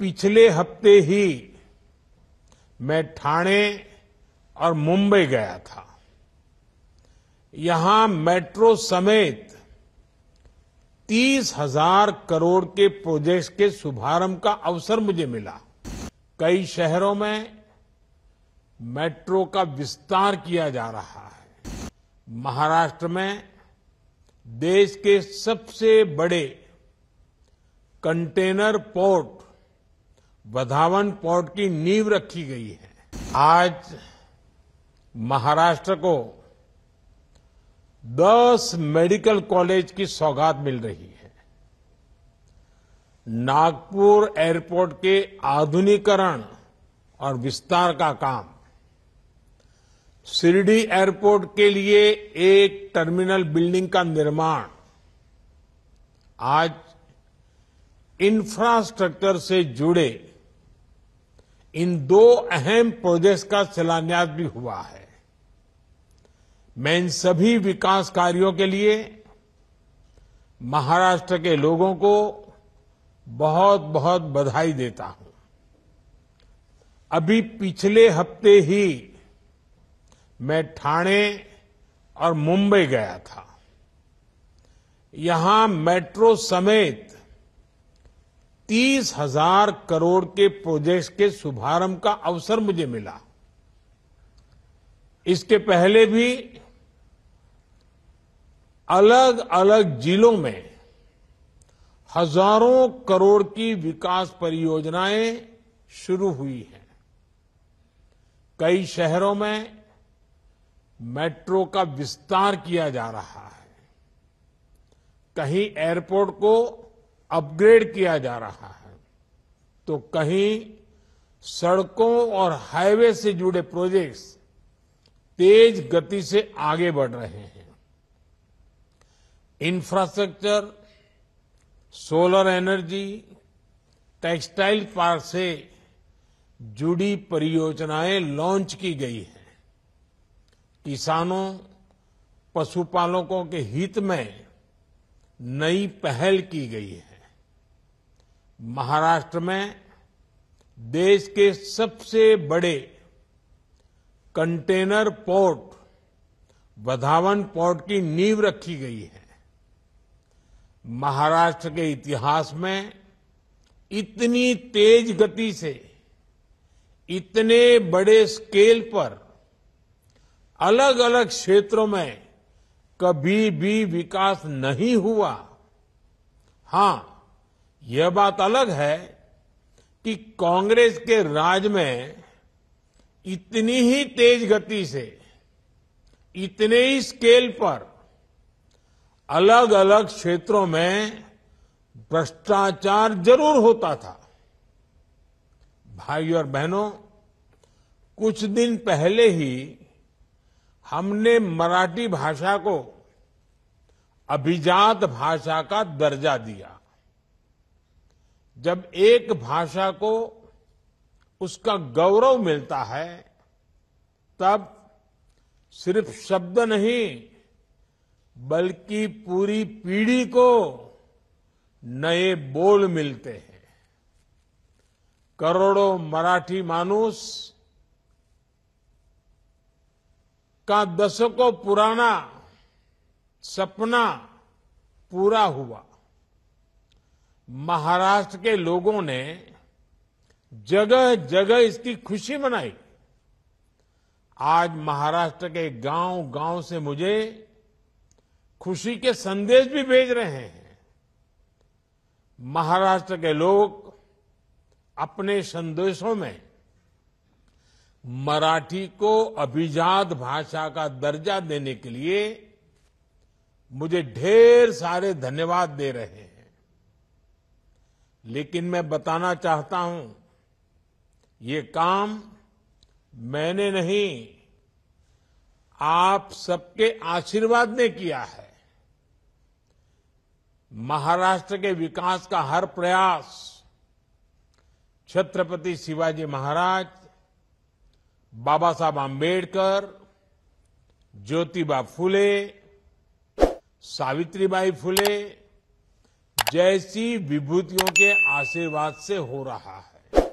पिछले हफ्ते ही मैं ठाणे और मुंबई गया था यहां मेट्रो समेत तीस हजार करोड़ के प्रोजेक्ट्स के शुभारंभ का अवसर मुझे मिला कई शहरों में मेट्रो का विस्तार किया जा रहा है महाराष्ट्र में देश के सबसे बड़े कंटेनर पोर्ट वधावन पोर्ट की नींव रखी गई है आज महाराष्ट्र को 10 मेडिकल कॉलेज की सौगात मिल रही है नागपुर एयरपोर्ट के आधुनिकरण और विस्तार का काम सिरडी एयरपोर्ट के लिए एक टर्मिनल बिल्डिंग का निर्माण आज इंफ्रास्ट्रक्चर से जुड़े इन दो अहम प्रोजेक्ट्स का शिलान्यास भी हुआ है मैं इन सभी विकास कार्यों के लिए महाराष्ट्र के लोगों को बहुत बहुत बधाई देता हूं अभी पिछले हफ्ते ही मैं ठाणे और मुंबई गया था यहां मेट्रो समेत तीस हजार करोड़ के प्रोजेक्ट्स के शुभारंभ का अवसर मुझे मिला इसके पहले भी अलग अलग जिलों में हजारों करोड़ की विकास परियोजनाएं शुरू हुई हैं कई शहरों में मेट्रो का विस्तार किया जा रहा है कहीं एयरपोर्ट को अपग्रेड किया जा रहा है तो कहीं सड़कों और हाईवे से जुड़े प्रोजेक्ट्स तेज गति से आगे बढ़ रहे हैं infrastructure solar energy textile park से जुड़ी परियोजनाएं लॉन्च की गई हैं किसानों पशुपालकों के हित में नई पहल की गई है महाराष्ट्र में देश के सबसे बड़े कंटेनर पोर्ट वधावन पोर्ट की नींव रखी गई है महाराष्ट्र के इतिहास में इतनी तेज गति से इतने बड़े स्केल पर अलग अलग क्षेत्रों में कभी भी विकास नहीं हुआ हां यह बात अलग है कि कांग्रेस के राज में इतनी ही तेज गति से इतने ही स्केल पर अलग अलग क्षेत्रों में भ्रष्टाचार जरूर होता था भाइयों और बहनों कुछ दिन पहले ही हमने मराठी भाषा को अभिजात भाषा का दर्जा दिया जब एक भाषा को उसका गौरव मिलता है तब सिर्फ शब्द नहीं बल्कि पूरी पीढ़ी को नए बोल मिलते हैं करोड़ों मराठी मानुस का दशकों पुराना सपना पूरा हुआ महाराष्ट्र के लोगों ने जगह जगह इसकी खुशी मनाई आज महाराष्ट्र के गांव गांव से मुझे खुशी के संदेश भी भेज रहे हैं महाराष्ट्र के लोग अपने संदेशों में मराठी को अभिजात भाषा का दर्जा देने के लिए मुझे ढेर सारे धन्यवाद दे रहे हैं लेकिन मैं बताना चाहता हूं ये काम मैंने नहीं आप सबके आशीर्वाद ने किया है महाराष्ट्र के विकास का हर प्रयास छत्रपति शिवाजी महाराज बाबा साहब आम्बेडकर ज्योतिबा फुले सावित्रीबाई फुले जैसी विभूतियों के आशीर्वाद से हो रहा है